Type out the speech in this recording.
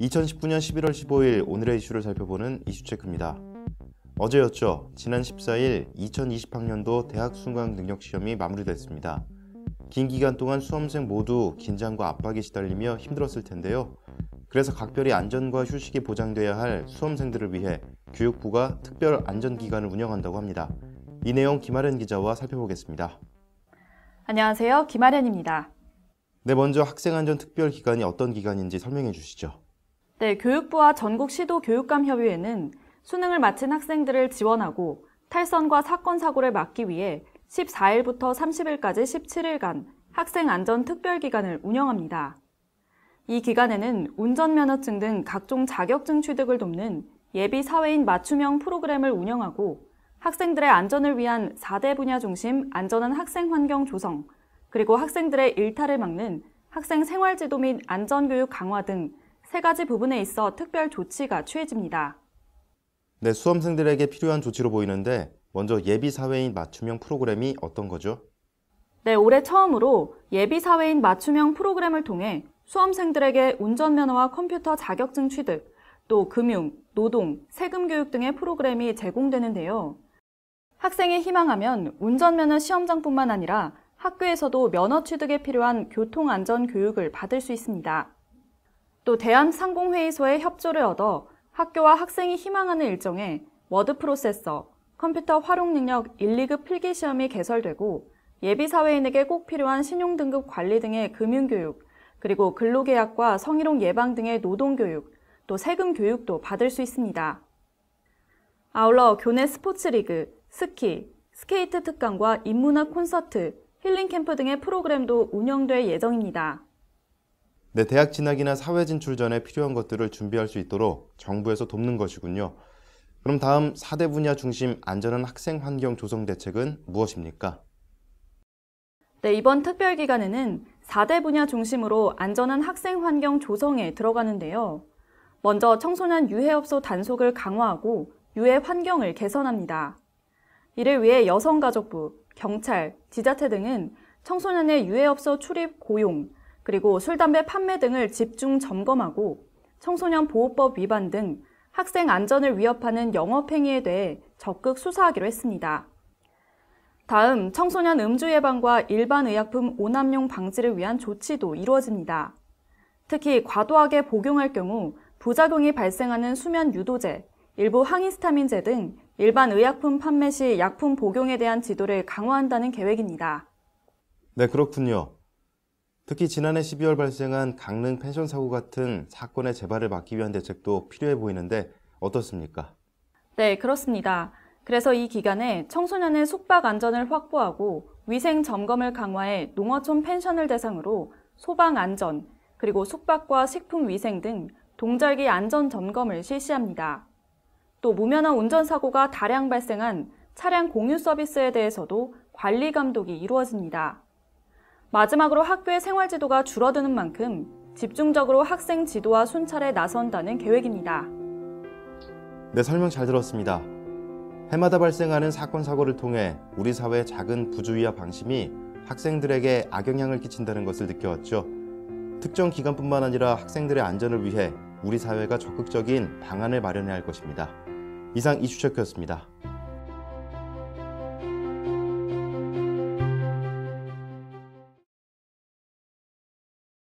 2019년 11월 15일 오늘의 이슈를 살펴보는 이슈체크입니다. 어제였죠. 지난 14일 2020학년도 대학 순강 능력 시험이 마무리됐습니다. 긴 기간 동안 수험생 모두 긴장과 압박에 시달리며 힘들었을 텐데요. 그래서 각별히 안전과 휴식이 보장돼야 할 수험생들을 위해 교육부가 특별 안전기관을 운영한다고 합니다. 이 내용 김아련 기자와 살펴보겠습니다. 안녕하세요. 김아련입니다. 네, 먼저 학생안전특별기관이 어떤 기관인지 설명해 주시죠. 네, 교육부와 전국시도교육감협의회는 수능을 마친 학생들을 지원하고 탈선과 사건 사고를 막기 위해 14일부터 30일까지 17일간 학생 안전 특별 기간을 운영합니다. 이 기간에는 운전면허증 등 각종 자격증 취득을 돕는 예비 사회인 맞춤형 프로그램을 운영하고 학생들의 안전을 위한 4대 분야 중심 안전한 학생 환경 조성, 그리고 학생들의 일탈을 막는 학생 생활지도 및 안전교육 강화 등세 가지 부분에 있어 특별 조치가 취해집니다. 네, 수험생들에게 필요한 조치로 보이는데 먼저 예비사회인 맞춤형 프로그램이 어떤 거죠? 네, 올해 처음으로 예비사회인 맞춤형 프로그램을 통해 수험생들에게 운전면허와 컴퓨터 자격증 취득, 또 금융, 노동, 세금 교육 등의 프로그램이 제공되는데요. 학생이 희망하면 운전면허 시험장뿐만 아니라 학교에서도 면허 취득에 필요한 교통안전 교육을 받을 수 있습니다. 또 대한상공회의소의 협조를 얻어 학교와 학생이 희망하는 일정에 워드 프로세서, 컴퓨터 활용 능력 1, 2급 필기 시험이 개설되고 예비사회인에게 꼭 필요한 신용등급 관리 등의 금융교육, 그리고 근로계약과 성희롱 예방 등의 노동교육, 또 세금 교육도 받을 수 있습니다. 아울러 교내 스포츠리그, 스키, 스케이트 특강과 인문학 콘서트, 힐링캠프 등의 프로그램도 운영될 예정입니다. 내 네, 대학 진학이나 사회 진출 전에 필요한 것들을 준비할 수 있도록 정부에서 돕는 것이군요. 그럼 다음 4대 분야 중심 안전한 학생 환경 조성 대책은 무엇입니까? 네, 이번 특별기간에는 4대 분야 중심으로 안전한 학생 환경 조성에 들어가는데요. 먼저 청소년 유해업소 단속을 강화하고 유해 환경을 개선합니다. 이를 위해 여성가족부, 경찰, 지자체 등은 청소년의 유해업소 출입 고용, 그리고 술, 담배 판매 등을 집중 점검하고 청소년 보호법 위반 등 학생 안전을 위협하는 영업행위에 대해 적극 수사하기로 했습니다. 다음 청소년 음주 예방과 일반 의약품 오남용 방지를 위한 조치도 이루어집니다. 특히 과도하게 복용할 경우 부작용이 발생하는 수면 유도제, 일부 항히스타민제 등 일반 의약품 판매 시 약품 복용에 대한 지도를 강화한다는 계획입니다. 네, 그렇군요. 특히 지난해 12월 발생한 강릉 펜션 사고 같은 사건의 재발을 막기 위한 대책도 필요해 보이는데 어떻습니까? 네, 그렇습니다. 그래서 이 기간에 청소년의 숙박 안전을 확보하고 위생 점검을 강화해 농어촌 펜션을 대상으로 소방 안전, 그리고 숙박과 식품 위생 등 동절기 안전 점검을 실시합니다. 또 무면허 운전사고가 다량 발생한 차량 공유 서비스에 대해서도 관리 감독이 이루어집니다. 마지막으로 학교의 생활 지도가 줄어드는 만큼 집중적으로 학생 지도와 순찰에 나선다는 계획입니다. 네, 설명 잘 들었습니다. 해마다 발생하는 사건 사고를 통해 우리 사회의 작은 부주의와 방심이 학생들에게 악영향을 끼친다는 것을 느껴왔죠. 특정 기간뿐만 아니라 학생들의 안전을 위해 우리 사회가 적극적인 방안을 마련해야 할 것입니다. 이상 이슈체크였습니다